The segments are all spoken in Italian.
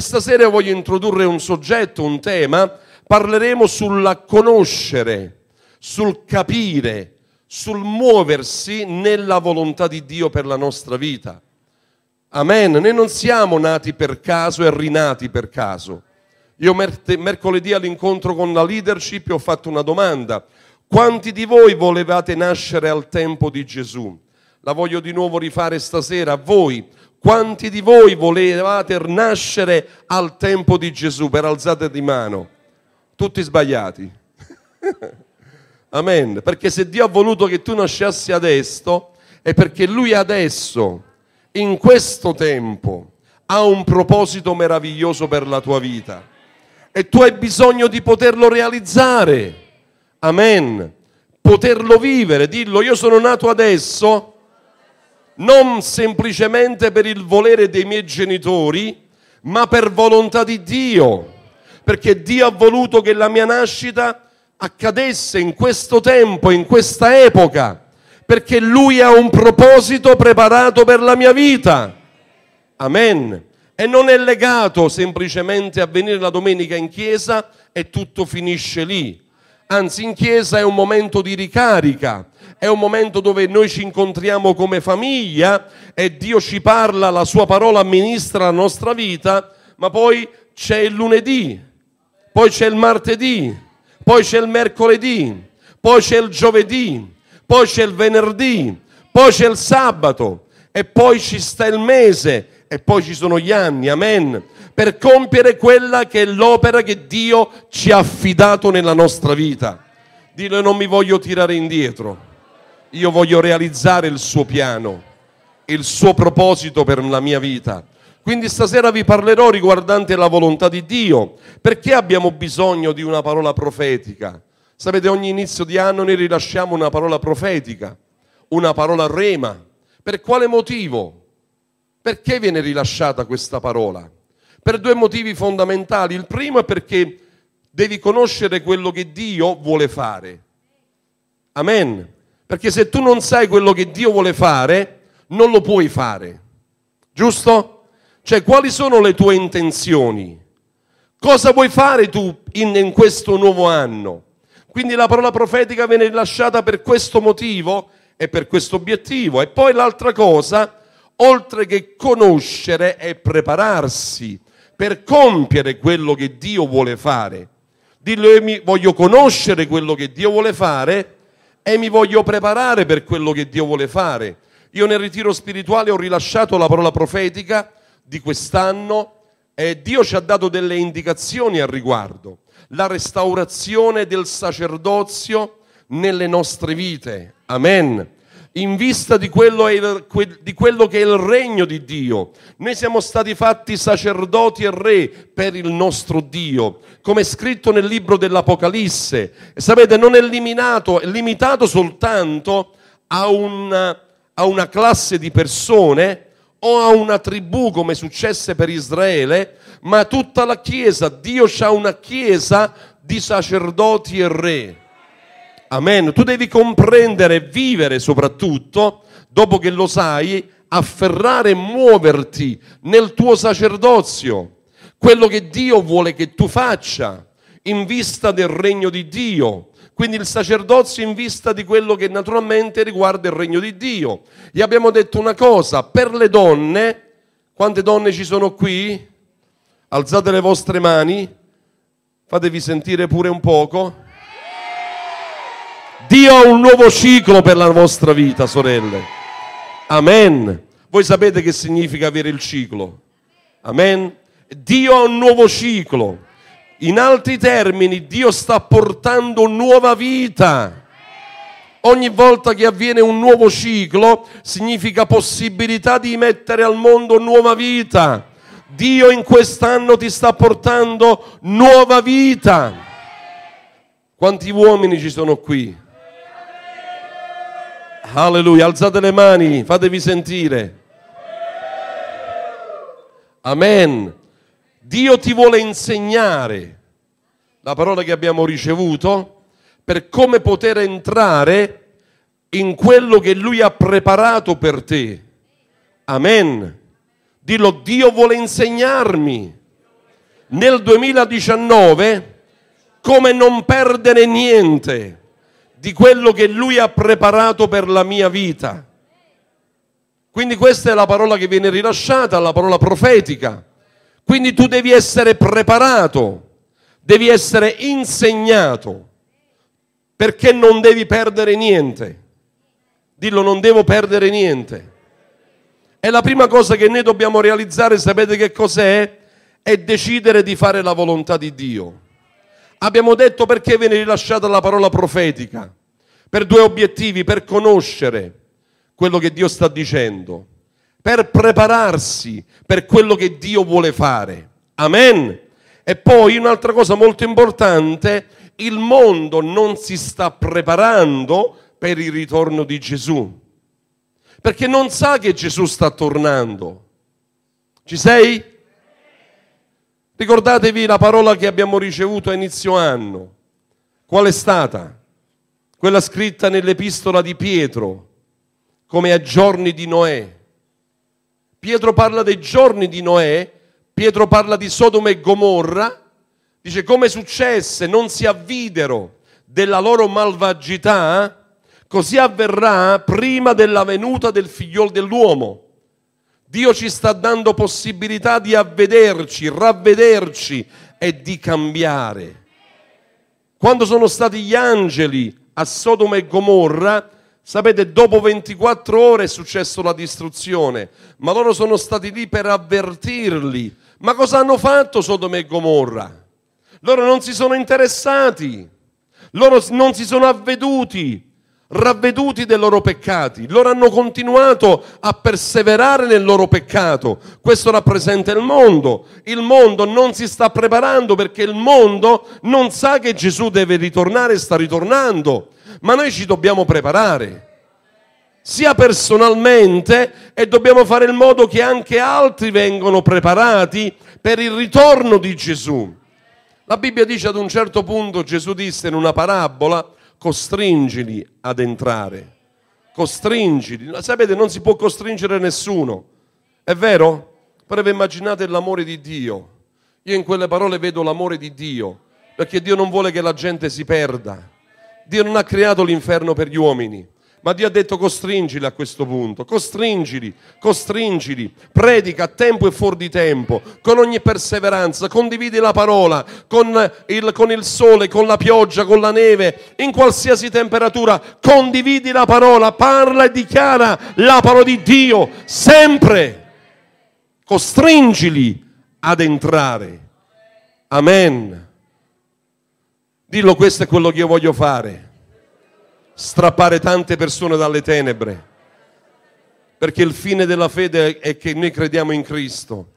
E stasera voglio introdurre un soggetto, un tema. Parleremo sul conoscere, sul capire, sul muoversi nella volontà di Dio per la nostra vita. Amen. Noi non siamo nati per caso e rinati per caso. Io mercoledì all'incontro con la leadership ho fatto una domanda. Quanti di voi volevate nascere al tempo di Gesù? La voglio di nuovo rifare stasera. a Voi quanti di voi volevate nascere al tempo di Gesù per alzate di mano? Tutti sbagliati. Amen. Perché se Dio ha voluto che tu nascessi adesso, è perché Lui adesso, in questo tempo, ha un proposito meraviglioso per la tua vita. E tu hai bisogno di poterlo realizzare. Amen. Poterlo vivere. Dillo, io sono nato adesso non semplicemente per il volere dei miei genitori, ma per volontà di Dio, perché Dio ha voluto che la mia nascita accadesse in questo tempo, in questa epoca, perché Lui ha un proposito preparato per la mia vita. Amen. E non è legato semplicemente a venire la domenica in chiesa e tutto finisce lì. Anzi, in chiesa è un momento di ricarica, è un momento dove noi ci incontriamo come famiglia e Dio ci parla, la sua parola amministra la nostra vita, ma poi c'è il lunedì, poi c'è il martedì, poi c'è il mercoledì, poi c'è il giovedì, poi c'è il venerdì, poi c'è il sabato e poi ci sta il mese e poi ci sono gli anni, amen, per compiere quella che è l'opera che Dio ci ha affidato nella nostra vita. Dillo non mi voglio tirare indietro. Io voglio realizzare il suo piano, il suo proposito per la mia vita. Quindi stasera vi parlerò riguardante la volontà di Dio. Perché abbiamo bisogno di una parola profetica? Sapete, ogni inizio di anno noi rilasciamo una parola profetica, una parola rema. Per quale motivo? Perché viene rilasciata questa parola? Per due motivi fondamentali. Il primo è perché devi conoscere quello che Dio vuole fare. Amen. Perché se tu non sai quello che Dio vuole fare, non lo puoi fare. Giusto? Cioè, quali sono le tue intenzioni? Cosa vuoi fare tu in, in questo nuovo anno? Quindi la parola profetica viene rilasciata per questo motivo e per questo obiettivo. E poi l'altra cosa, oltre che conoscere, è prepararsi per compiere quello che Dio vuole fare. Dillo, io voglio conoscere quello che Dio vuole fare e mi voglio preparare per quello che Dio vuole fare. Io nel ritiro spirituale ho rilasciato la parola profetica di quest'anno e Dio ci ha dato delle indicazioni al riguardo. La restaurazione del sacerdozio nelle nostre vite. Amen in vista di quello, di quello, che è il regno di Dio. Noi siamo stati fatti sacerdoti e re per il nostro Dio, come è scritto nel libro dell'Apocalisse. E sapete, non è limitato, è limitato soltanto a una, a una classe di persone o a una tribù come successe per Israele, ma tutta la Chiesa, Dio ha una Chiesa di sacerdoti e re. Amen. Tu devi comprendere e vivere soprattutto, dopo che lo sai, afferrare e muoverti nel tuo sacerdozio, quello che Dio vuole che tu faccia in vista del regno di Dio. Quindi il sacerdozio in vista di quello che naturalmente riguarda il regno di Dio. Gli abbiamo detto una cosa, per le donne, quante donne ci sono qui? Alzate le vostre mani, fatevi sentire pure un poco. Dio ha un nuovo ciclo per la vostra vita, sorelle. Amen. Voi sapete che significa avere il ciclo. Amen. Dio ha un nuovo ciclo. In altri termini, Dio sta portando nuova vita. Ogni volta che avviene un nuovo ciclo significa possibilità di mettere al mondo nuova vita. Dio in quest'anno ti sta portando nuova vita. Quanti uomini ci sono qui Alleluia, alzate le mani, fatevi sentire. Amen. Dio ti vuole insegnare la parola che abbiamo ricevuto per come poter entrare in quello che Lui ha preparato per te. Amen. Dillo, Dio vuole insegnarmi nel 2019 come non perdere niente di quello che Lui ha preparato per la mia vita. Quindi questa è la parola che viene rilasciata, la parola profetica. Quindi tu devi essere preparato, devi essere insegnato, perché non devi perdere niente. Dillo, non devo perdere niente. E la prima cosa che noi dobbiamo realizzare, sapete che cos'è? È decidere di fare la volontà di Dio. Abbiamo detto perché viene rilasciata la parola profetica, per due obiettivi, per conoscere quello che Dio sta dicendo, per prepararsi per quello che Dio vuole fare. Amen. E poi un'altra cosa molto importante, il mondo non si sta preparando per il ritorno di Gesù, perché non sa che Gesù sta tornando. Ci sei? Ricordatevi la parola che abbiamo ricevuto a inizio anno. Qual è stata? Quella scritta nell'epistola di Pietro, come a giorni di Noè. Pietro parla dei giorni di Noè, Pietro parla di Sodoma e Gomorra, dice come successe, non si avvidero della loro malvagità, così avverrà prima della venuta del figliol dell'uomo. Dio ci sta dando possibilità di avvederci, ravvederci e di cambiare. Quando sono stati gli angeli a Sodoma e Gomorra, sapete, dopo 24 ore è successa la distruzione, ma loro sono stati lì per avvertirli. Ma cosa hanno fatto Sodoma e Gomorra? Loro non si sono interessati, loro non si sono avveduti, ravveduti dei loro peccati. Loro hanno continuato a perseverare nel loro peccato. Questo rappresenta il mondo. Il mondo non si sta preparando perché il mondo non sa che Gesù deve ritornare e sta ritornando. Ma noi ci dobbiamo preparare, sia personalmente e dobbiamo fare in modo che anche altri vengano preparati per il ritorno di Gesù. La Bibbia dice ad un certo punto Gesù disse in una parabola, costringili ad entrare. Costringili. Sapete, non si può costringere nessuno. È vero? Però immaginate l'amore di Dio. Io in quelle parole vedo l'amore di Dio, perché Dio non vuole che la gente si perda. Dio non ha creato l'inferno per gli uomini. Ma Dio ha detto costringili a questo punto, costringili, costringili, predica a tempo e fuori di tempo, con ogni perseveranza, condividi la parola, con il, con il sole, con la pioggia, con la neve, in qualsiasi temperatura, condividi la parola, parla e dichiara la parola di Dio, sempre. Costringili ad entrare. Amen. Dillo questo è quello che io voglio fare strappare tante persone dalle tenebre, perché il fine della fede è che noi crediamo in Cristo,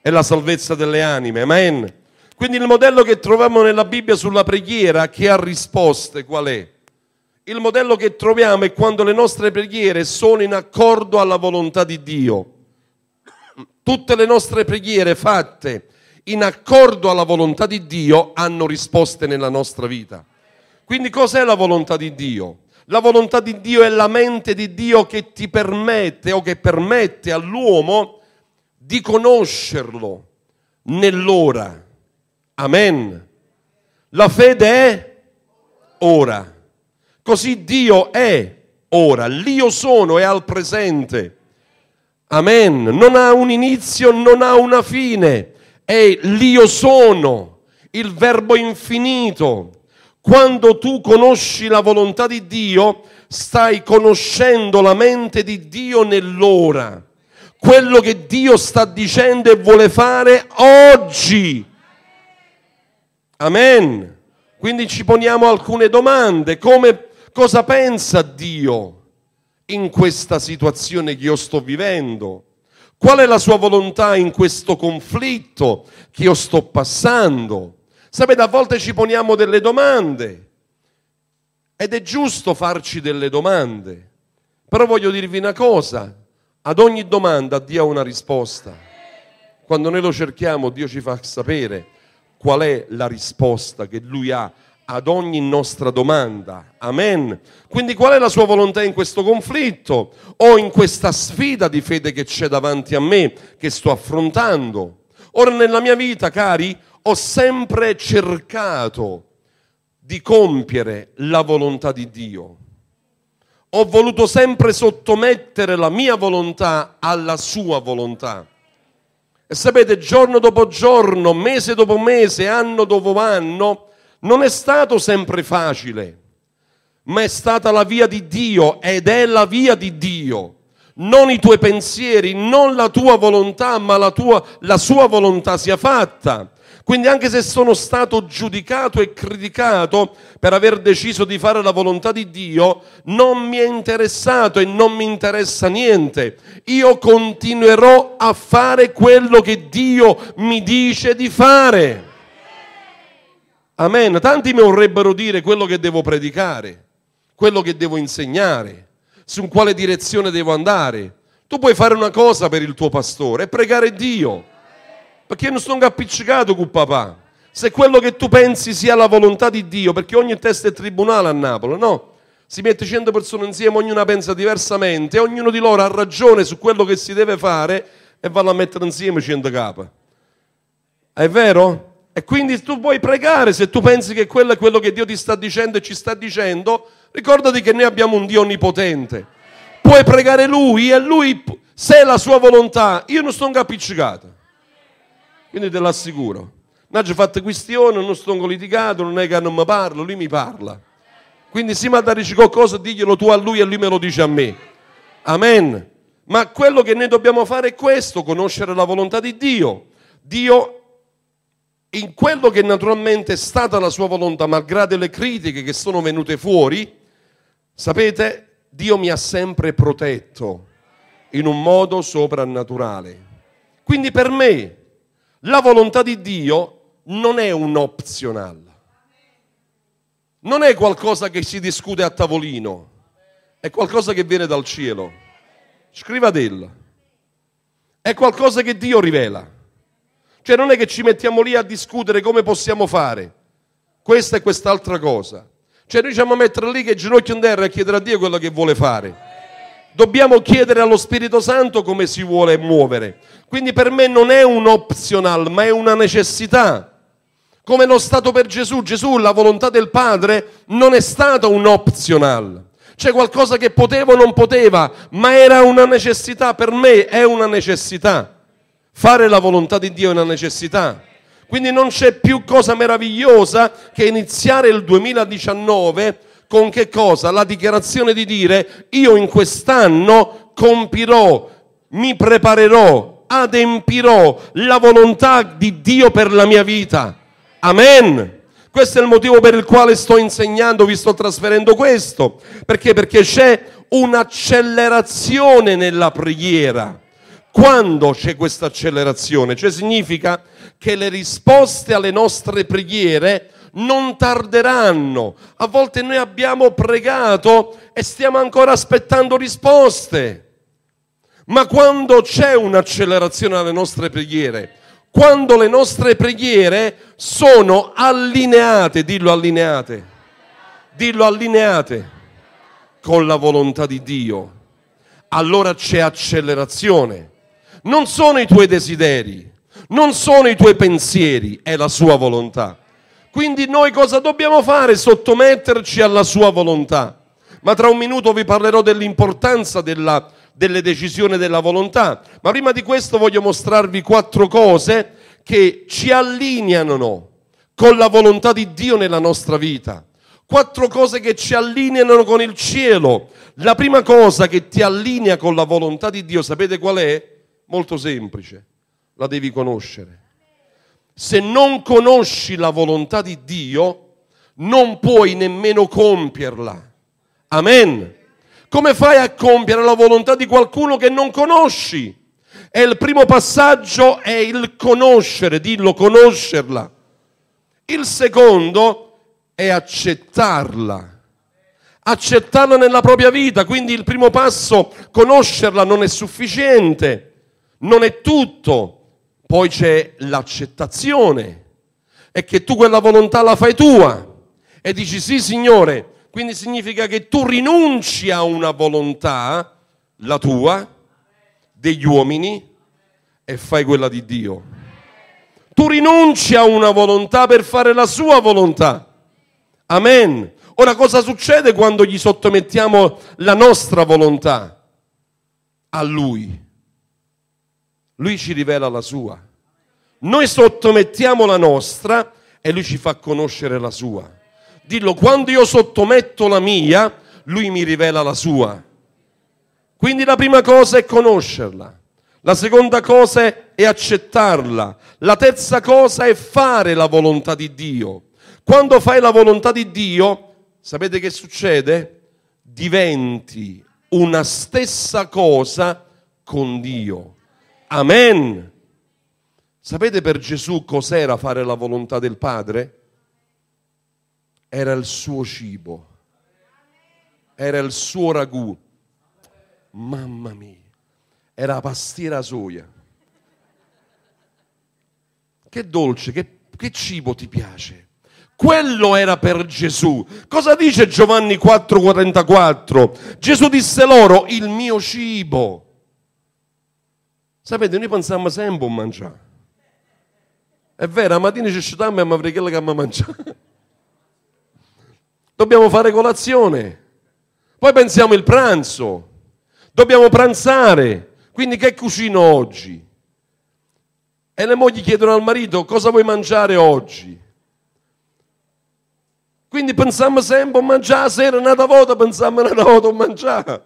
e la salvezza delle anime. Amen. Quindi il modello che troviamo nella Bibbia sulla preghiera che ha risposte qual è? Il modello che troviamo è quando le nostre preghiere sono in accordo alla volontà di Dio. Tutte le nostre preghiere fatte in accordo alla volontà di Dio hanno risposte nella nostra vita. Quindi cos'è la volontà di Dio? La volontà di Dio è la mente di Dio che ti permette o che permette all'uomo di conoscerlo nell'ora. Amen. La fede è ora. Così Dio è ora. L'io sono è al presente. Amen. Non ha un inizio, non ha una fine. È l'io sono, il verbo infinito quando tu conosci la volontà di Dio, stai conoscendo la mente di Dio nell'ora, quello che Dio sta dicendo e vuole fare oggi. Amen. Quindi ci poniamo alcune domande. Come, cosa pensa Dio in questa situazione che io sto vivendo? Qual è la sua volontà in questo conflitto che io sto passando? Sapete, a volte ci poniamo delle domande ed è giusto farci delle domande, però voglio dirvi una cosa, ad ogni domanda Dio ha una risposta. Quando noi lo cerchiamo Dio ci fa sapere qual è la risposta che Lui ha ad ogni nostra domanda. Amen. Quindi qual è la sua volontà in questo conflitto o in questa sfida di fede che c'è davanti a me, che sto affrontando? Ora nella mia vita, cari, ho sempre cercato di compiere la volontà di Dio. Ho voluto sempre sottomettere la mia volontà alla sua volontà. E sapete, giorno dopo giorno, mese dopo mese, anno dopo anno, non è stato sempre facile, ma è stata la via di Dio ed è la via di Dio. Non i tuoi pensieri, non la tua volontà, ma la, tua, la sua volontà sia fatta. Quindi anche se sono stato giudicato e criticato per aver deciso di fare la volontà di Dio, non mi è interessato e non mi interessa niente. Io continuerò a fare quello che Dio mi dice di fare. Amen. Tanti mi vorrebbero dire quello che devo predicare, quello che devo insegnare, su quale direzione devo andare. Tu puoi fare una cosa per il tuo pastore, pregare Dio perché io non sono appiccicato con papà. Se quello che tu pensi sia la volontà di Dio, perché ogni testa è tribunale a Napoli, no? Si mette 100 persone insieme, ognuna pensa diversamente, ognuno di loro ha ragione su quello che si deve fare e vanno a mettere insieme 100 capi. È vero? E quindi tu puoi pregare se tu pensi che quello è quello che Dio ti sta dicendo e ci sta dicendo. Ricordati che noi abbiamo un Dio onnipotente. Puoi pregare Lui e Lui, se è la sua volontà, io non sono appiccicato. Quindi te l'assicuro. Non ci fatto questione, non sto litigato, non è che non mi parlo, lui mi parla. Quindi se mi dici qualcosa, diglielo tu a lui e lui me lo dice a me. Amen. Ma quello che noi dobbiamo fare è questo, conoscere la volontà di Dio. Dio in quello che naturalmente è stata la sua volontà, malgrado le critiche che sono venute fuori, sapete, Dio mi ha sempre protetto in un modo soprannaturale. Quindi per me la volontà di Dio non è un optional, non è qualcosa che si discute a tavolino, è qualcosa che viene dal cielo. Scrivatela. È qualcosa che Dio rivela. Cioè non è che ci mettiamo lì a discutere come possiamo fare questa e quest'altra cosa. Cioè noi ci a mettere lì che ginocchio in terra e chiedere a Dio quello che vuole fare. Dobbiamo chiedere allo Spirito Santo come si vuole muovere. Quindi per me non è un optional, ma è una necessità. Come lo stato per Gesù, Gesù, la volontà del Padre non è stata un optional. C'è qualcosa che potevo o non poteva, ma era una necessità, per me è una necessità. Fare la volontà di Dio è una necessità. Quindi non c'è più cosa meravigliosa che iniziare il 2019 con che cosa? La dichiarazione di dire io in quest'anno compirò, mi preparerò, adempirò la volontà di Dio per la mia vita. Amen. Questo è il motivo per il quale sto insegnando, vi sto trasferendo questo. Perché? Perché c'è un'accelerazione nella preghiera. Quando c'è questa accelerazione? Cioè significa che le risposte alle nostre preghiere non tarderanno. A volte noi abbiamo pregato e stiamo ancora aspettando risposte. Ma quando c'è un'accelerazione alle nostre preghiere, quando le nostre preghiere sono allineate, dillo allineate, dillo allineate con la volontà di Dio, allora c'è accelerazione. Non sono i tuoi desideri, non sono i tuoi pensieri, è la sua volontà. Quindi noi cosa dobbiamo fare? Sottometterci alla sua volontà. Ma tra un minuto vi parlerò dell'importanza della, delle decisioni della volontà. Ma prima di questo voglio mostrarvi quattro cose che ci allineano con la volontà di Dio nella nostra vita. Quattro cose che ci allineano con il cielo. La prima cosa che ti allinea con la volontà di Dio, sapete qual è? Molto semplice, la devi conoscere. Se non conosci la volontà di Dio, non puoi nemmeno compierla. Amen. Come fai a compiere la volontà di qualcuno che non conosci? E il primo passaggio è il conoscere, dillo conoscerla. Il secondo è accettarla. Accettarla nella propria vita, quindi il primo passo, conoscerla non è sufficiente, non è tutto poi c'è l'accettazione, è che tu quella volontà la fai tua e dici sì Signore, quindi significa che tu rinunci a una volontà, la tua, degli uomini, e fai quella di Dio. Tu rinunci a una volontà per fare la sua volontà. Amen. Ora cosa succede quando gli sottomettiamo la nostra volontà a Lui? lui ci rivela la sua. Noi sottomettiamo la nostra e lui ci fa conoscere la sua. Dillo, quando io sottometto la mia, lui mi rivela la sua. Quindi la prima cosa è conoscerla, la seconda cosa è accettarla, la terza cosa è fare la volontà di Dio. Quando fai la volontà di Dio, sapete che succede? Diventi una stessa cosa con Dio. Amen. Sapete per Gesù cos'era fare la volontà del Padre? Era il suo cibo, era il suo ragù. Mamma mia, era la pastiera soia. Che dolce, che, che cibo ti piace? Quello era per Gesù. Cosa dice Giovanni 4:44? Gesù disse loro, il mio cibo Sapete, noi pensiamo sempre a mangiare. È vero, la mattina ci sciutiamo e mi avrei quello che abbiamo mangiato. Dobbiamo fare colazione. Poi pensiamo il pranzo. Dobbiamo pranzare. Quindi che cucino oggi? E le mogli chiedono al marito cosa vuoi mangiare oggi? Quindi pensiamo sempre a mangiare, sera una volta pensiamo a una volta a mangiare.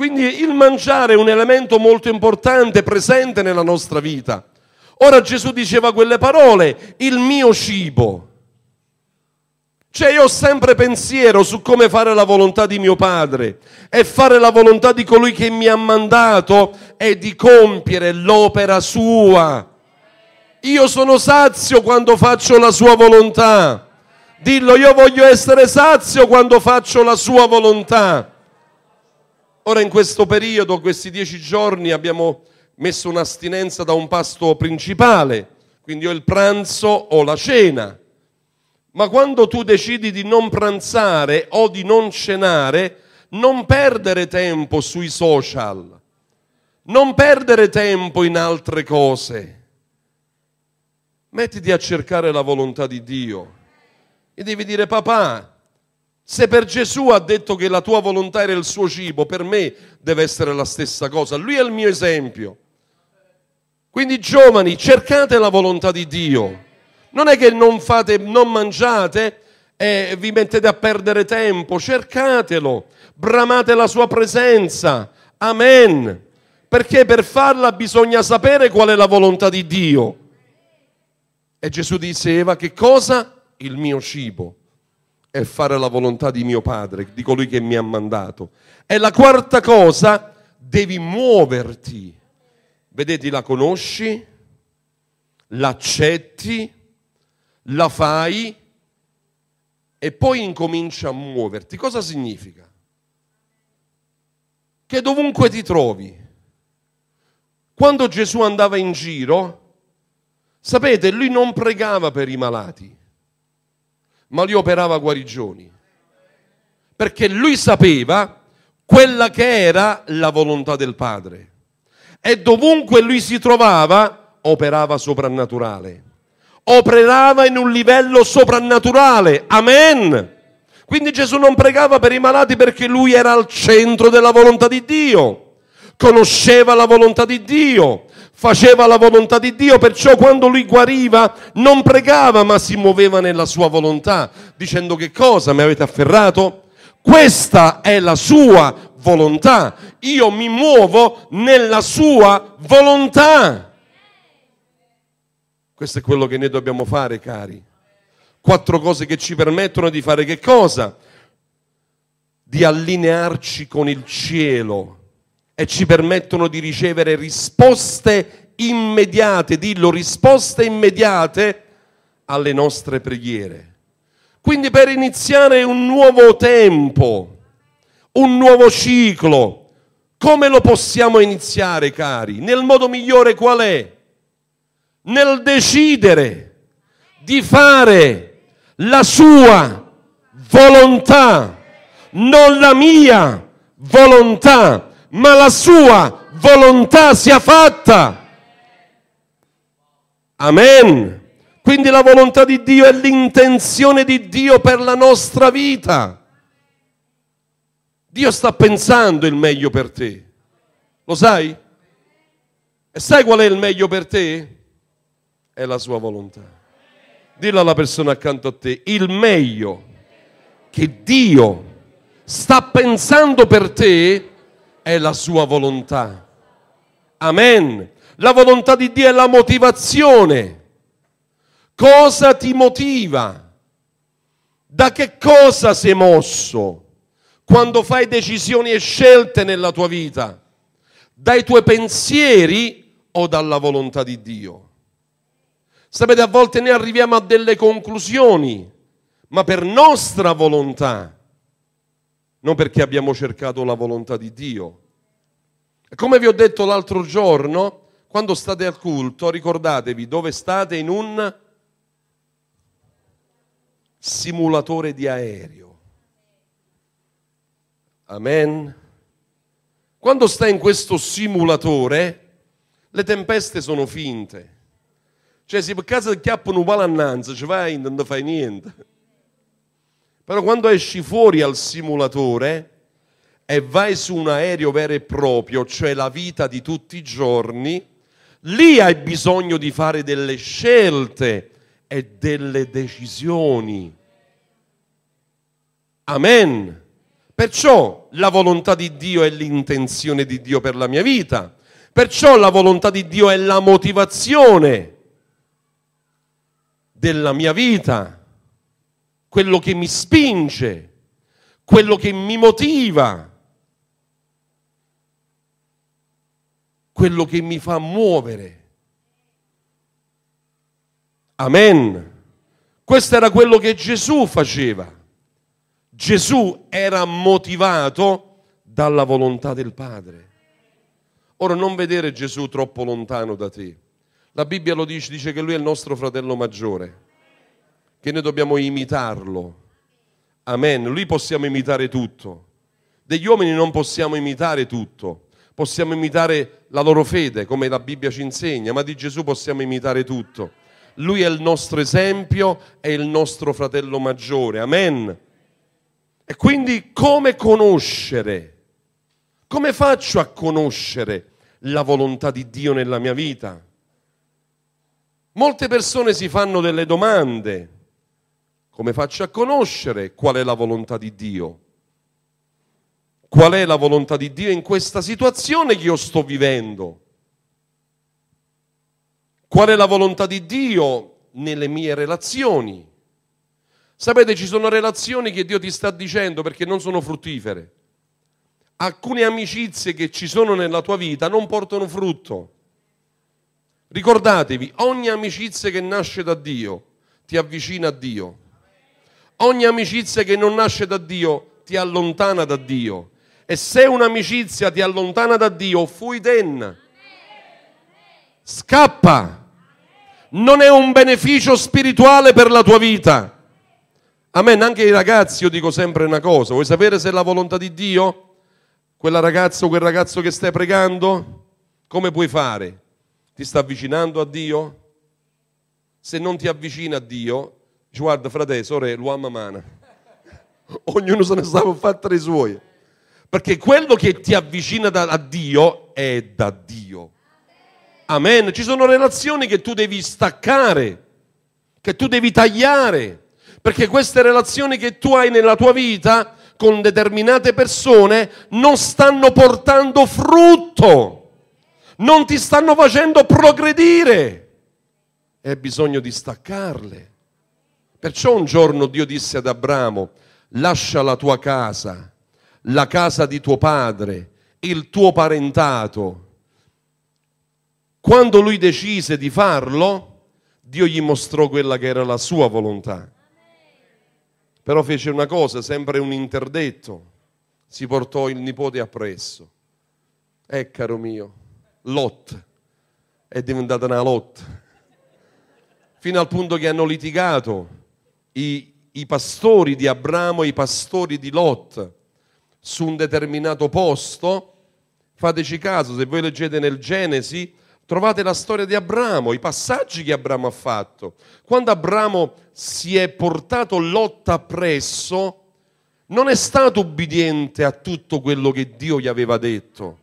Quindi il mangiare è un elemento molto importante presente nella nostra vita. Ora Gesù diceva quelle parole, il mio cibo. Cioè io ho sempre pensiero su come fare la volontà di mio padre e fare la volontà di colui che mi ha mandato e di compiere l'opera sua. Io sono sazio quando faccio la sua volontà. Dillo, io voglio essere sazio quando faccio la sua volontà. Ora in questo periodo, questi dieci giorni, abbiamo messo un'astinenza da un pasto principale, quindi o il pranzo o la cena. Ma quando tu decidi di non pranzare o di non cenare, non perdere tempo sui social, non perdere tempo in altre cose. Mettiti a cercare la volontà di Dio e devi dire papà, se per Gesù ha detto che la tua volontà era il suo cibo, per me deve essere la stessa cosa. Lui è il mio esempio. Quindi giovani, cercate la volontà di Dio. Non è che non, fate, non mangiate e vi mettete a perdere tempo, cercatelo, bramate la sua presenza. Amen. Perché per farla bisogna sapere qual è la volontà di Dio. E Gesù disse a Eva che cosa? Il mio cibo e fare la volontà di mio padre, di colui che mi ha mandato. E la quarta cosa, devi muoverti. Vedete, la conosci, l'accetti, la fai e poi incominci a muoverti. Cosa significa? Che dovunque ti trovi, quando Gesù andava in giro, sapete, lui non pregava per i malati ma lui operava guarigioni. Perché lui sapeva quella che era la volontà del Padre. E dovunque lui si trovava, operava soprannaturale. Operava in un livello soprannaturale. Amen. Quindi Gesù non pregava per i malati perché lui era al centro della volontà di Dio. Conosceva la volontà di Dio faceva la volontà di Dio, perciò quando lui guariva non pregava ma si muoveva nella sua volontà, dicendo che cosa mi avete afferrato? Questa è la sua volontà, io mi muovo nella sua volontà. Questo è quello che noi dobbiamo fare, cari. Quattro cose che ci permettono di fare che cosa? Di allinearci con il cielo e ci permettono di ricevere risposte immediate, dillo, risposte immediate alle nostre preghiere. Quindi per iniziare un nuovo tempo, un nuovo ciclo, come lo possiamo iniziare, cari? Nel modo migliore qual è? Nel decidere di fare la sua volontà, non la mia volontà ma la sua volontà sia fatta. Amen. Quindi la volontà di Dio è l'intenzione di Dio per la nostra vita. Dio sta pensando il meglio per te. Lo sai? E sai qual è il meglio per te? È la sua volontà. Dillo alla persona accanto a te, il meglio che Dio sta pensando per te è è la sua volontà. Amen. La volontà di Dio è la motivazione. Cosa ti motiva? Da che cosa sei mosso quando fai decisioni e scelte nella tua vita? Dai tuoi pensieri o dalla volontà di Dio? Sapete, a volte ne arriviamo a delle conclusioni, ma per nostra volontà non perché abbiamo cercato la volontà di Dio. Come vi ho detto l'altro giorno, quando state al culto, ricordatevi dove state in un simulatore di aereo. Amen. Quando stai in questo simulatore, le tempeste sono finte. Cioè, se per caso ti chiappano un'uguale annanza, ci vai e non fai niente. Però quando esci fuori al simulatore e vai su un aereo vero e proprio, cioè la vita di tutti i giorni, lì hai bisogno di fare delle scelte e delle decisioni. Amen. Perciò la volontà di Dio è l'intenzione di Dio per la mia vita. Perciò la volontà di Dio è la motivazione della mia vita quello che mi spinge, quello che mi motiva, quello che mi fa muovere. Amen. Questo era quello che Gesù faceva. Gesù era motivato dalla volontà del Padre. Ora non vedere Gesù troppo lontano da te. La Bibbia lo dice, dice che lui è il nostro fratello maggiore che noi dobbiamo imitarlo. Amen. Lui possiamo imitare tutto. Degli uomini non possiamo imitare tutto. Possiamo imitare la loro fede, come la Bibbia ci insegna, ma di Gesù possiamo imitare tutto. Lui è il nostro esempio, è il nostro fratello maggiore. Amen. E quindi come conoscere? Come faccio a conoscere la volontà di Dio nella mia vita? Molte persone si fanno delle domande come faccio a conoscere qual è la volontà di Dio? Qual è la volontà di Dio in questa situazione che io sto vivendo? Qual è la volontà di Dio nelle mie relazioni? Sapete, ci sono relazioni che Dio ti sta dicendo perché non sono fruttifere. Alcune amicizie che ci sono nella tua vita non portano frutto. Ricordatevi, ogni amicizia che nasce da Dio ti avvicina a Dio. Ogni amicizia che non nasce da Dio ti allontana da Dio. E se un'amicizia ti allontana da Dio, fui den. Scappa. Non è un beneficio spirituale per la tua vita. Amen. Anche ai ragazzi io dico sempre una cosa. Vuoi sapere se è la volontà di Dio? Quella ragazza o quel ragazzo che stai pregando? Come puoi fare? Ti sta avvicinando a Dio? Se non ti avvicina a Dio, Dice, guarda, fratelli, sorelle, l'uomo mana. Ognuno se ne stava fare i suoi. Perché quello che ti avvicina da, a Dio è da Dio. Amen. Ci sono relazioni che tu devi staccare, che tu devi tagliare. Perché queste relazioni che tu hai nella tua vita con determinate persone non stanno portando frutto, non ti stanno facendo progredire e hai bisogno di staccarle. Perciò un giorno Dio disse ad Abramo, lascia la tua casa, la casa di tuo padre, il tuo parentato. Quando lui decise di farlo, Dio gli mostrò quella che era la sua volontà. Però fece una cosa, sempre un interdetto, si portò il nipote appresso. Eh, caro mio, Lot è diventata una Lot, fino al punto che hanno litigato i, i pastori di Abramo e i pastori di Lot su un determinato posto, fateci caso, se voi leggete nel Genesi, trovate la storia di Abramo, i passaggi che Abramo ha fatto. Quando Abramo si è portato Lot appresso, non è stato ubbidiente a tutto quello che Dio gli aveva detto.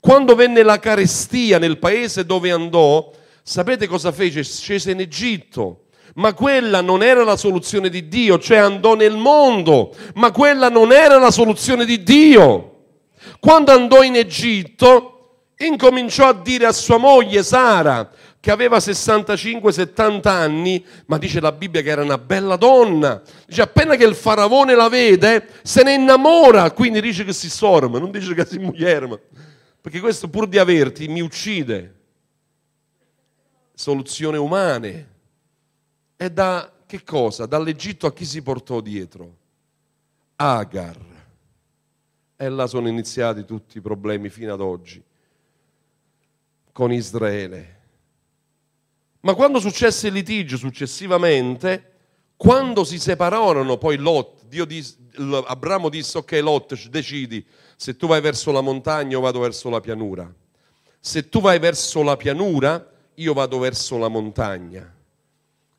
Quando venne la carestia nel paese dove andò, sapete cosa fece? Scese in Egitto ma quella non era la soluzione di Dio, cioè andò nel mondo, ma quella non era la soluzione di Dio. Quando andò in Egitto, incominciò a dire a sua moglie Sara, che aveva 65-70 anni, ma dice la Bibbia che era una bella donna. Dice appena che il faraone la vede, se ne innamora, quindi dice che si sorma, non dice che si muglierma, perché questo pur di averti mi uccide. Soluzione umane. E da che cosa? Dall'Egitto a chi si portò dietro? Agar. E là sono iniziati tutti i problemi fino ad oggi con Israele. Ma quando successe il litigio successivamente, quando si separarono poi Lot, Dio dis, Abramo disse ok Lot decidi se tu vai verso la montagna o vado verso la pianura. Se tu vai verso la pianura, io vado verso la montagna.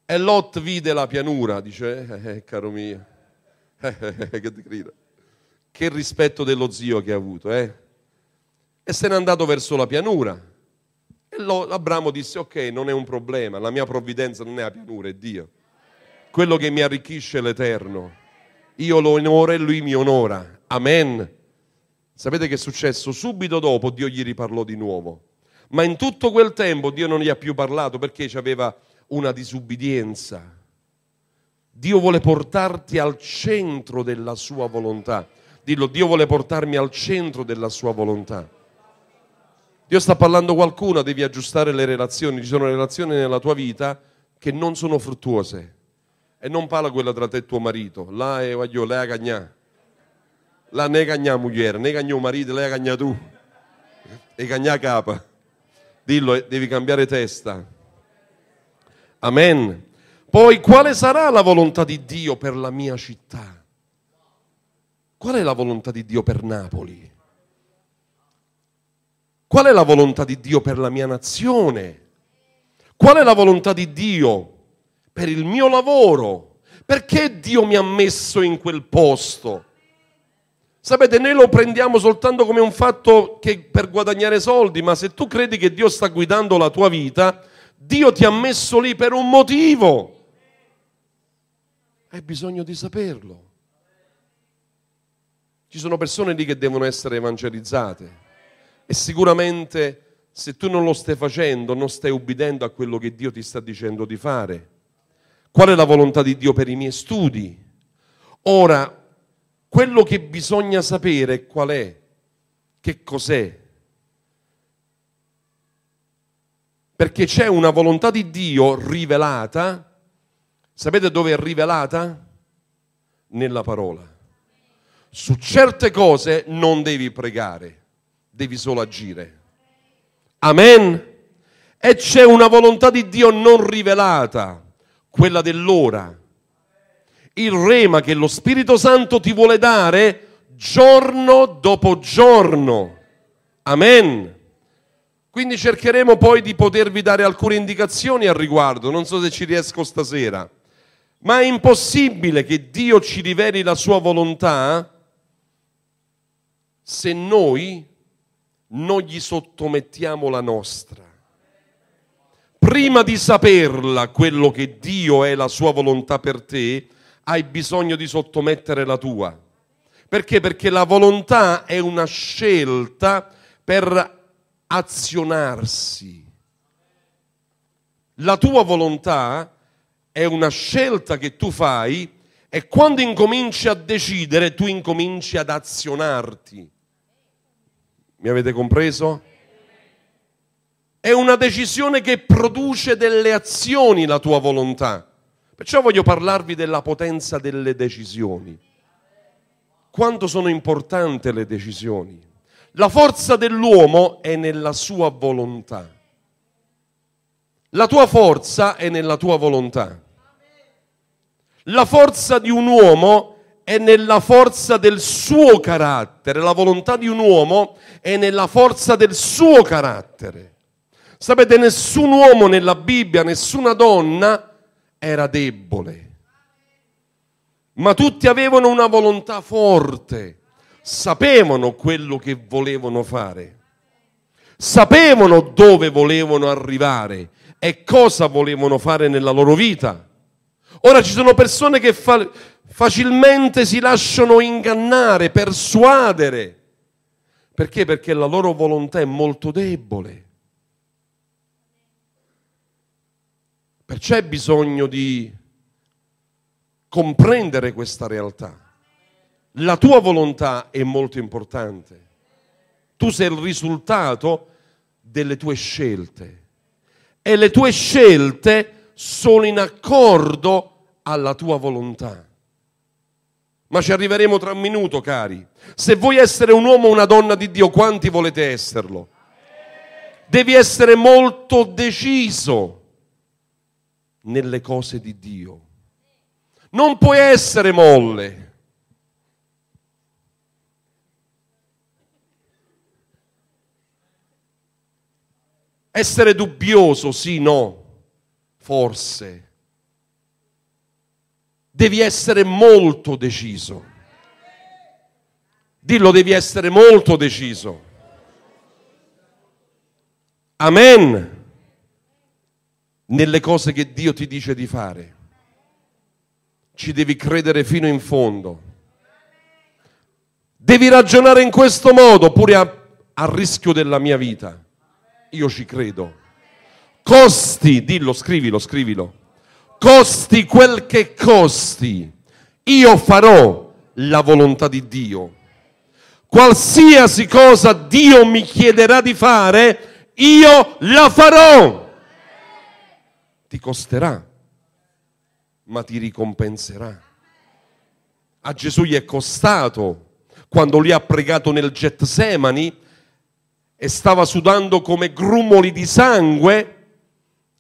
E Lot vide la pianura, dice, eh, eh, eh caro mio, eh, eh, che che grido. Che rispetto dello zio che ha avuto, eh? E se n'è andato verso la pianura. E Lot, Abramo disse, ok, non è un problema, la mia provvidenza non è la pianura, è Dio. Quello che mi arricchisce è l'Eterno. Io lo onoro e lui mi onora. Amen. Sapete che è successo? Subito dopo Dio gli riparlò di nuovo. Ma in tutto quel tempo Dio non gli ha più parlato perché ci aveva una disubbidienza. Dio vuole portarti al centro della sua volontà. Dillo, Dio vuole portarmi al centro della sua volontà. Dio sta parlando qualcuno, devi aggiustare le relazioni. Ci sono relazioni nella tua vita che non sono fruttuose. E non parla quella tra te e tuo marito. La è voglio, lei cagnà. Là ne cagnà moglie, ne cagnò marito, lei cagnà tu. E cagnà capa. Dillo, eh, devi cambiare testa Amen. Poi quale sarà la volontà di Dio per la mia città? Qual è la volontà di Dio per Napoli? Qual è la volontà di Dio per la mia nazione? Qual è la volontà di Dio per il mio lavoro? Perché Dio mi ha messo in quel posto? Sapete, noi lo prendiamo soltanto come un fatto che per guadagnare soldi, ma se tu credi che Dio sta guidando la tua vita, Dio ti ha messo lì per un motivo. Hai bisogno di saperlo. Ci sono persone lì che devono essere evangelizzate e sicuramente se tu non lo stai facendo, non stai ubbidendo a quello che Dio ti sta dicendo di fare. Qual è la volontà di Dio per i miei studi? Ora, quello che bisogna sapere qual è, che cos'è, Perché c'è una volontà di Dio rivelata. Sapete dove è rivelata? Nella parola. Su certe cose non devi pregare, devi solo agire. Amen. E c'è una volontà di Dio non rivelata, quella dell'ora. Il rema che lo Spirito Santo ti vuole dare giorno dopo giorno. Amen. Quindi cercheremo poi di potervi dare alcune indicazioni al riguardo, non so se ci riesco stasera, ma è impossibile che Dio ci riveli la sua volontà se noi non gli sottomettiamo la nostra. Prima di saperla quello che Dio è la sua volontà per te, hai bisogno di sottomettere la tua. Perché? Perché la volontà è una scelta per azionarsi. La tua volontà è una scelta che tu fai e quando incominci a decidere tu incominci ad azionarti. Mi avete compreso? È una decisione che produce delle azioni la tua volontà. Perciò voglio parlarvi della potenza delle decisioni. Quanto sono importanti le decisioni? La forza dell'uomo è nella sua volontà. La tua forza è nella tua volontà. La forza di un uomo è nella forza del suo carattere. La volontà di un uomo è nella forza del suo carattere. Sapete, nessun uomo nella Bibbia, nessuna donna era debole, ma tutti avevano una volontà forte sapevano quello che volevano fare, sapevano dove volevano arrivare e cosa volevano fare nella loro vita. Ora ci sono persone che fa facilmente si lasciano ingannare, persuadere. Perché? Perché la loro volontà è molto debole. Perciò c'è bisogno di comprendere questa realtà. La tua volontà è molto importante. Tu sei il risultato delle tue scelte e le tue scelte sono in accordo alla tua volontà. Ma ci arriveremo tra un minuto, cari. Se vuoi essere un uomo o una donna di Dio, quanti volete esserlo? Devi essere molto deciso nelle cose di Dio. Non puoi essere molle. Essere dubbioso, sì, no, forse. Devi essere molto deciso. Dillo, devi essere molto deciso. Amen. Nelle cose che Dio ti dice di fare. Ci devi credere fino in fondo. Devi ragionare in questo modo, pure a, a rischio della mia vita io ci credo. Costi, dillo, scrivilo, scrivilo. Costi quel che costi, io farò la volontà di Dio. Qualsiasi cosa Dio mi chiederà di fare, io la farò. Ti costerà, ma ti ricompenserà. A Gesù gli è costato quando li ha pregato nel Getsemani e stava sudando come grumoli di sangue,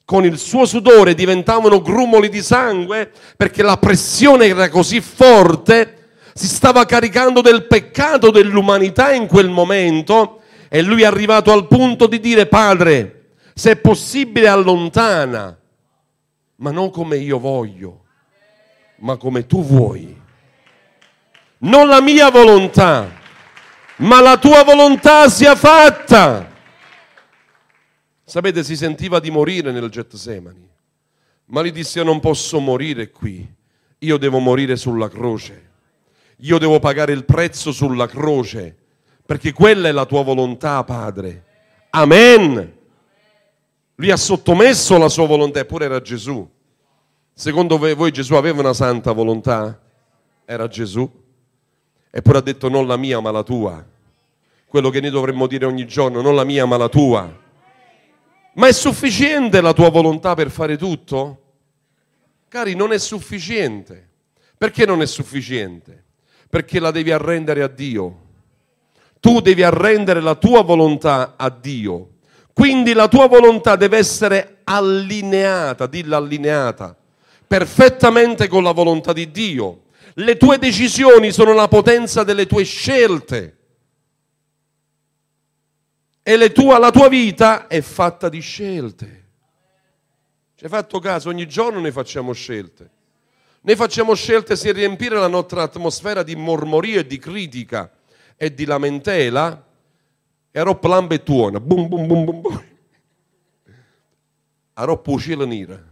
con il suo sudore diventavano grumoli di sangue perché la pressione era così forte, si stava caricando del peccato dell'umanità in quel momento e lui è arrivato al punto di dire padre, se è possibile allontana, ma non come io voglio, ma come tu vuoi. Non la mia volontà, ma la tua volontà sia fatta. Sapete, si sentiva di morire nel Getsemani, ma gli disse io non posso morire qui, io devo morire sulla croce, io devo pagare il prezzo sulla croce, perché quella è la tua volontà, Padre. Amen. Lui ha sottomesso la sua volontà, eppure era Gesù. Secondo voi Gesù aveva una santa volontà? Era Gesù. Eppure ha detto non la mia ma la tua. Quello che noi dovremmo dire ogni giorno, non la mia ma la tua. Ma è sufficiente la tua volontà per fare tutto? Cari, non è sufficiente. Perché non è sufficiente? Perché la devi arrendere a Dio. Tu devi arrendere la tua volontà a Dio. Quindi la tua volontà deve essere allineata, dillo allineata, perfettamente con la volontà di Dio. Le tue decisioni sono la potenza delle tue scelte. E tua, la tua vita è fatta di scelte. Ci hai fatto caso? Ogni giorno ne facciamo scelte. Ne facciamo scelte se riempire la nostra atmosfera di mormorio e di critica e di lamentela. E Ero tuona, bum bum bum bum bum. Ero pucila nera.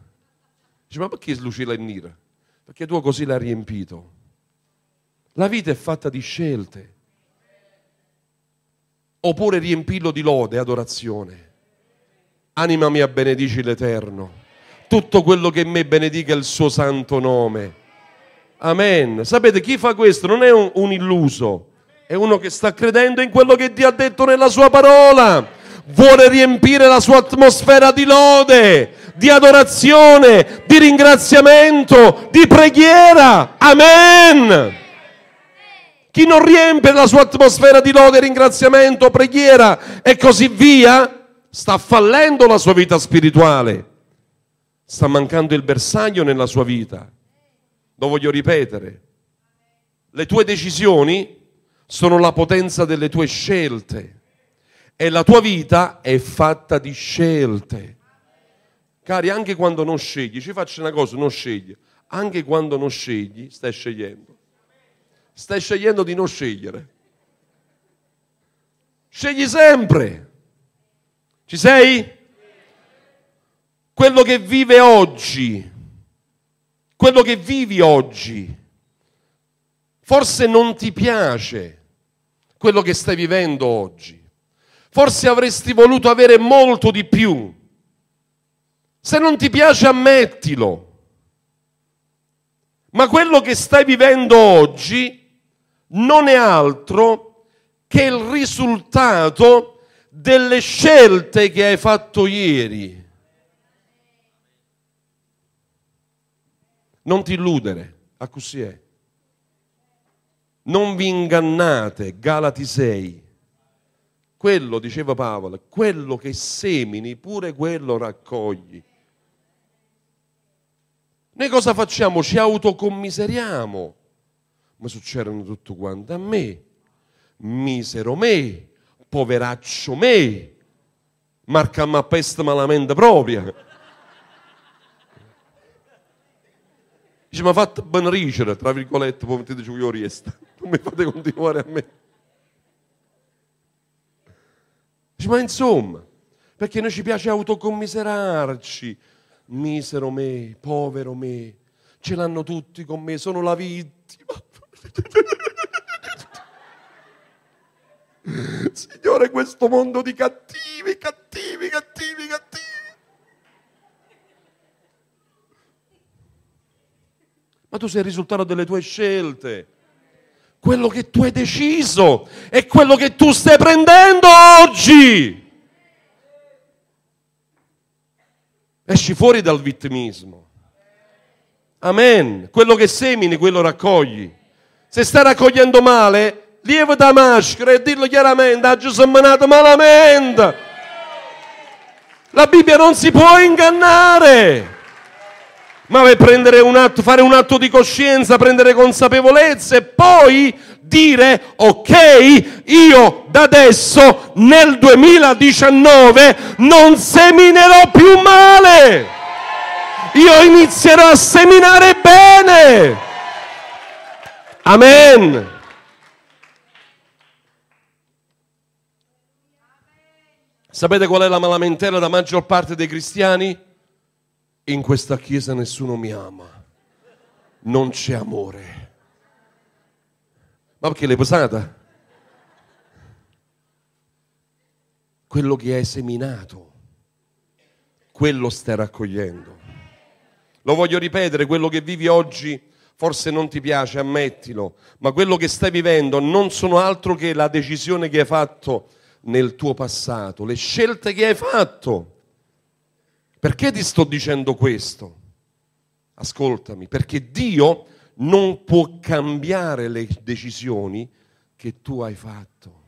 Dice, ma perché slucila in nera? perché tu così l'hai riempito. La vita è fatta di scelte. Oppure riempirlo di lode, adorazione. Anima mia benedici l'Eterno. Tutto quello che in me benedica il suo santo nome. Amen. Sapete chi fa questo? Non è un, un illuso, è uno che sta credendo in quello che Dio ha detto nella sua parola. Vuole riempire la sua atmosfera di lode di adorazione, di ringraziamento, di preghiera. Amen. Chi non riempie la sua atmosfera di lode, ringraziamento, preghiera e così via, sta fallendo la sua vita spirituale. Sta mancando il bersaglio nella sua vita. Lo voglio ripetere. Le tue decisioni sono la potenza delle tue scelte e la tua vita è fatta di scelte. Cari, anche quando non scegli, ci faccio una cosa, non scegli. Anche quando non scegli, stai scegliendo. Stai scegliendo di non scegliere. Scegli sempre. Ci sei? Quello che vive oggi, quello che vivi oggi, forse non ti piace quello che stai vivendo oggi. Forse avresti voluto avere molto di più se non ti piace ammettilo. Ma quello che stai vivendo oggi non è altro che il risultato delle scelte che hai fatto ieri. Non ti illudere, a così è. Non vi ingannate, Galati 6. Quello, diceva Paolo, quello che semini, pure quello raccogli. Noi cosa facciamo? Ci autocommiseriamo. Ma succedono tutto quanto a me. Misero me, poveraccio me, marca ma peste mente propria. Dice, ma fate ben ricere, tra virgolette, poi metteteci io riesta. Non mi fate continuare a me. Dice, ma insomma, perché noi ci piace autocommiserarci, misero me, povero me, ce l'hanno tutti con me, sono la vittima. Signore, questo mondo di cattivi, cattivi, cattivi, cattivi. Ma tu sei il risultato delle tue scelte. Quello che tu hai deciso è quello che tu stai prendendo oggi. Esci fuori dal vittimismo. Amen. Quello che semini, quello raccogli. Se stai raccogliendo male, lievita da maschera e dillo chiaramente, ha seminato malamente. La Bibbia non si può ingannare. Ma per un atto, fare un atto di coscienza, prendere consapevolezza e poi dire ok, io da adesso nel 2019 non seminerò più male, io inizierò a seminare bene. Amen. Sapete qual è la malamentela della maggior parte dei cristiani? In questa chiesa nessuno mi ama, non c'è amore. Ma perché l'hai posata? Quello che hai seminato, quello stai raccogliendo. Lo voglio ripetere, quello che vivi oggi forse non ti piace, ammettilo, ma quello che stai vivendo non sono altro che la decisione che hai fatto nel tuo passato, le scelte che hai fatto. Perché ti sto dicendo questo? Ascoltami, perché Dio non può cambiare le decisioni che tu hai fatto.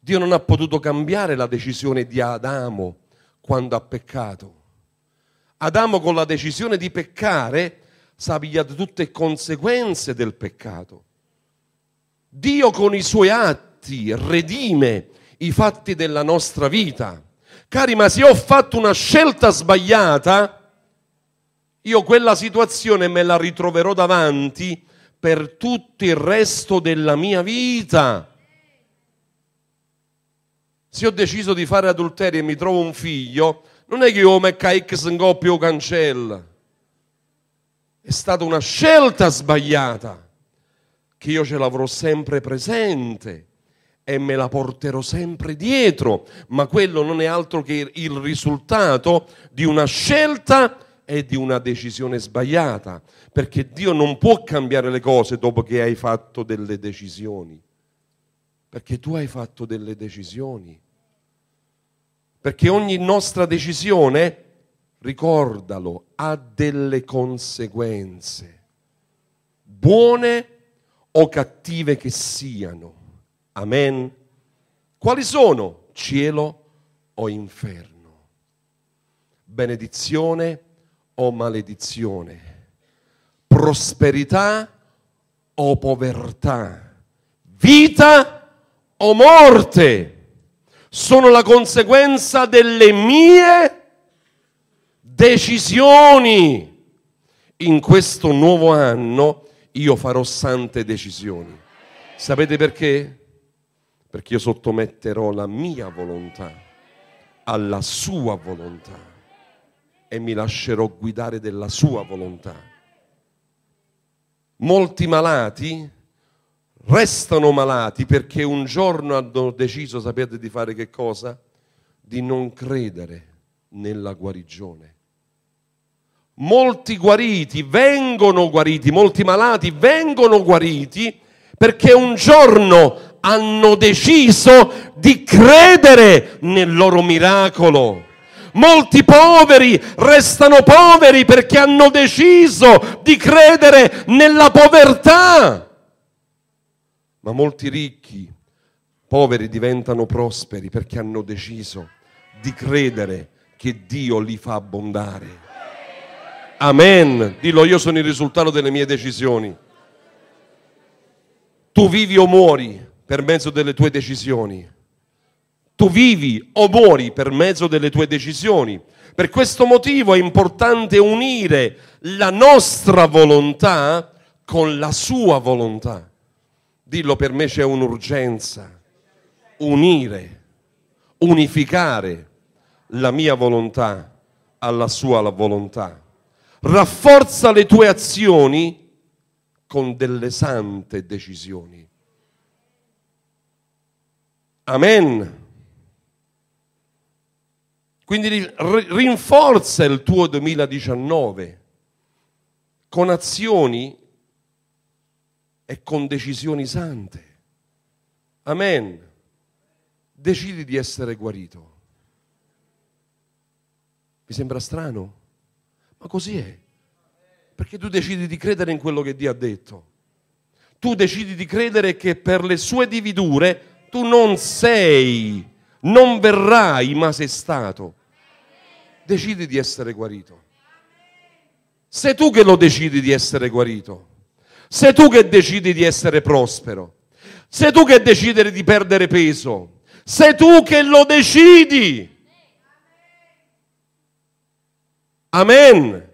Dio non ha potuto cambiare la decisione di Adamo quando ha peccato. Adamo con la decisione di peccare sa pigliato tutte le conseguenze del peccato. Dio con i suoi atti redime i fatti della nostra vita. Cari, ma se ho fatto una scelta sbagliata, io quella situazione me la ritroverò davanti per tutto il resto della mia vita. Se ho deciso di fare adulterio e mi trovo un figlio, non è che io mecca X in coppia o cancella. È stata una scelta sbagliata che io ce l'avrò sempre presente e me la porterò sempre dietro, ma quello non è altro che il risultato di una scelta sbagliata è di una decisione sbagliata, perché Dio non può cambiare le cose dopo che hai fatto delle decisioni, perché tu hai fatto delle decisioni, perché ogni nostra decisione, ricordalo, ha delle conseguenze, buone o cattive che siano. Amen. Quali sono? Cielo o inferno? Benedizione o maledizione, prosperità o povertà, vita o morte, sono la conseguenza delle mie decisioni. In questo nuovo anno io farò sante decisioni. Sapete perché? Perché io sottometterò la mia volontà alla sua volontà e mi lascerò guidare della sua volontà. Molti malati restano malati perché un giorno hanno deciso, sapete di fare che cosa? Di non credere nella guarigione. Molti guariti vengono guariti, molti malati vengono guariti perché un giorno hanno deciso di credere nel loro miracolo. Molti poveri restano poveri perché hanno deciso di credere nella povertà. Ma molti ricchi, poveri diventano prosperi perché hanno deciso di credere che Dio li fa abbondare. Amen. Dillo, io sono il risultato delle mie decisioni. Tu vivi o muori per mezzo delle tue decisioni. Tu vivi o muori per mezzo delle tue decisioni. Per questo motivo è importante unire la nostra volontà con la sua volontà. Dillo per me c'è un'urgenza. Unire, unificare la mia volontà alla sua volontà. Rafforza le tue azioni con delle sante decisioni. Amen. Quindi rinforza il tuo 2019 con azioni e con decisioni sante. Amen. Decidi di essere guarito. Mi sembra strano, ma così è. Perché tu decidi di credere in quello che Dio ha detto. Tu decidi di credere che per le sue dividure tu non sei, non verrai, ma sei stato decidi di essere guarito. Sei tu che lo decidi di essere guarito. Sei tu che decidi di essere prospero. Sei tu che decidi di perdere peso. Sei tu che lo decidi. Amen.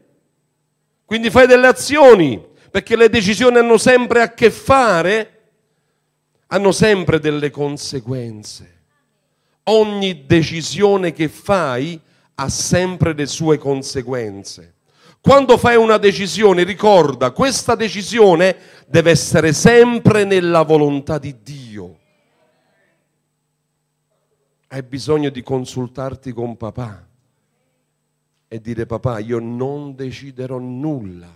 Quindi fai delle azioni, perché le decisioni hanno sempre a che fare, hanno sempre delle conseguenze. Ogni decisione che fai ha sempre le sue conseguenze. Quando fai una decisione, ricorda, questa decisione deve essere sempre nella volontà di Dio. Hai bisogno di consultarti con papà e dire papà, io non deciderò nulla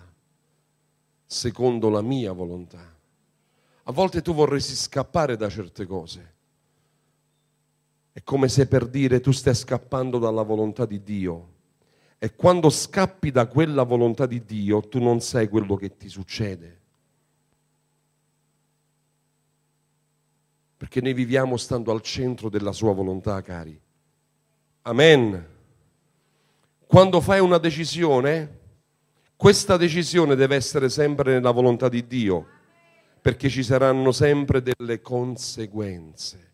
secondo la mia volontà. A volte tu vorresti scappare da certe cose è come se per dire tu stai scappando dalla volontà di Dio. E quando scappi da quella volontà di Dio, tu non sai quello che ti succede. Perché noi viviamo stando al centro della sua volontà, cari. Amen. Quando fai una decisione, questa decisione deve essere sempre nella volontà di Dio, perché ci saranno sempre delle conseguenze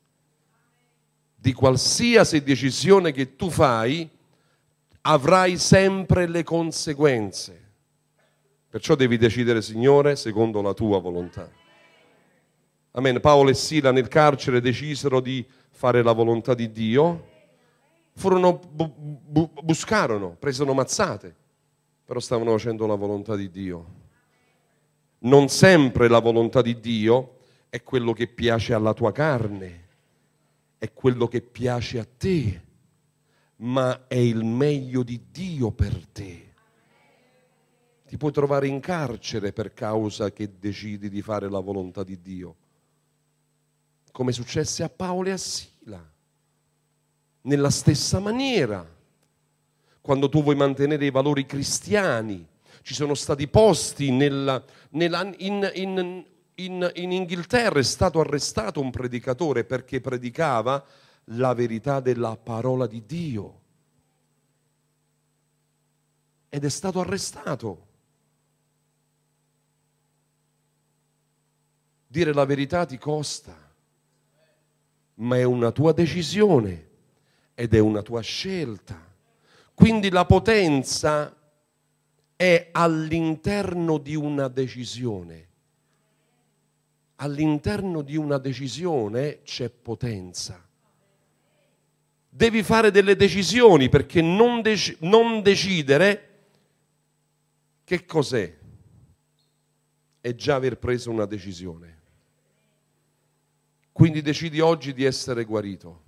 di qualsiasi decisione che tu fai avrai sempre le conseguenze. Perciò devi decidere, Signore, secondo la tua volontà. Amen. Paolo e Sila nel carcere decisero di fare la volontà di Dio, furono, bu, bu, buscarono, presero mazzate, però stavano facendo la volontà di Dio. Non sempre la volontà di Dio è quello che piace alla tua carne è quello che piace a te, ma è il meglio di Dio per te. Ti puoi trovare in carcere per causa che decidi di fare la volontà di Dio, come successe a Paolo e a Sila. Nella stessa maniera, quando tu vuoi mantenere i valori cristiani, ci sono stati posti nella, nella, in, in in, in Inghilterra è stato arrestato un predicatore perché predicava la verità della parola di Dio ed è stato arrestato. Dire la verità ti costa, ma è una tua decisione ed è una tua scelta. Quindi la potenza è all'interno di una decisione all'interno di una decisione c'è potenza. Devi fare delle decisioni perché non, dec- non decidere che cos'è? È già aver preso una decisione. Quindi decidi oggi di essere guarito,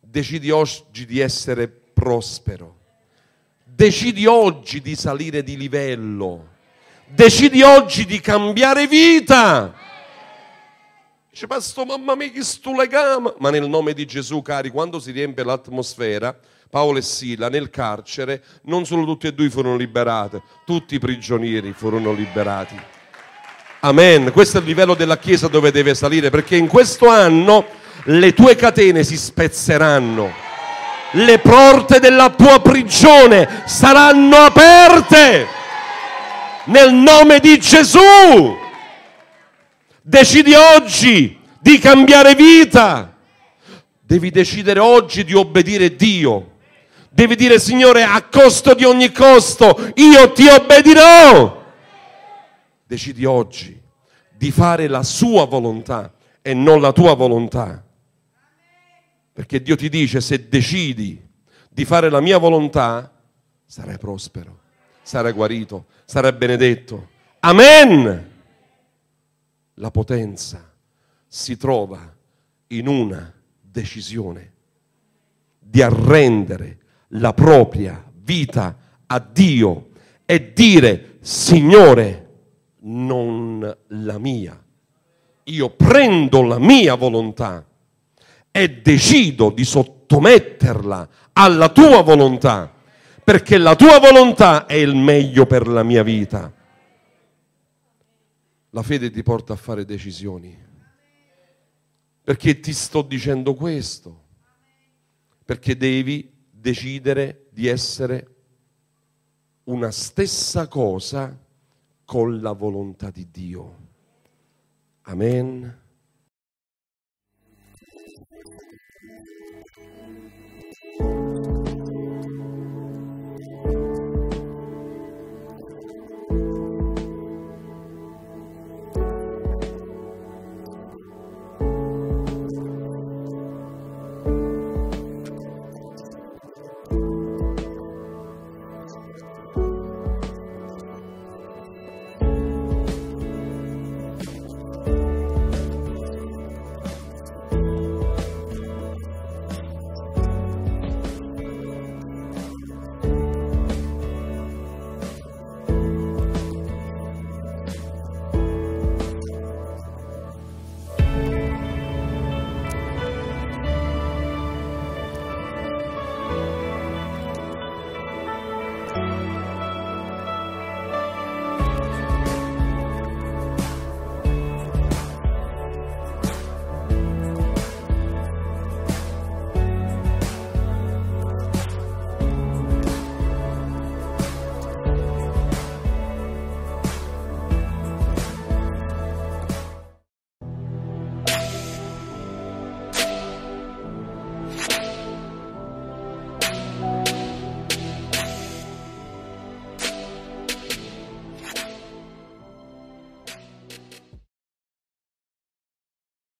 decidi oggi di essere prospero, decidi oggi di salire di livello decidi oggi di cambiare vita. Dice, pastor, mamma mia, che sto legame? Ma nel nome di Gesù, cari, quando si riempie l'atmosfera, Paolo e Sila nel carcere, non solo tutti e due furono liberati, tutti i prigionieri furono liberati. Amen. Questo è il livello della Chiesa dove deve salire, perché in questo anno le tue catene si spezzeranno. Le porte della tua prigione saranno aperte nel nome di Gesù. Decidi oggi di cambiare vita. Devi decidere oggi di obbedire Dio. Devi dire, Signore, a costo di ogni costo, io ti obbedirò. Decidi oggi di fare la sua volontà e non la tua volontà. Perché Dio ti dice, se decidi di fare la mia volontà, sarai prospero sarà guarito, sarà benedetto. Amen! La potenza si trova in una decisione di arrendere la propria vita a Dio e dire, Signore, non la mia. Io prendo la mia volontà e decido di sottometterla alla tua volontà perché la tua volontà è il meglio per la mia vita. La fede ti porta a fare decisioni. Perché ti sto dicendo questo? Perché devi decidere di essere una stessa cosa con la volontà di Dio. Amen.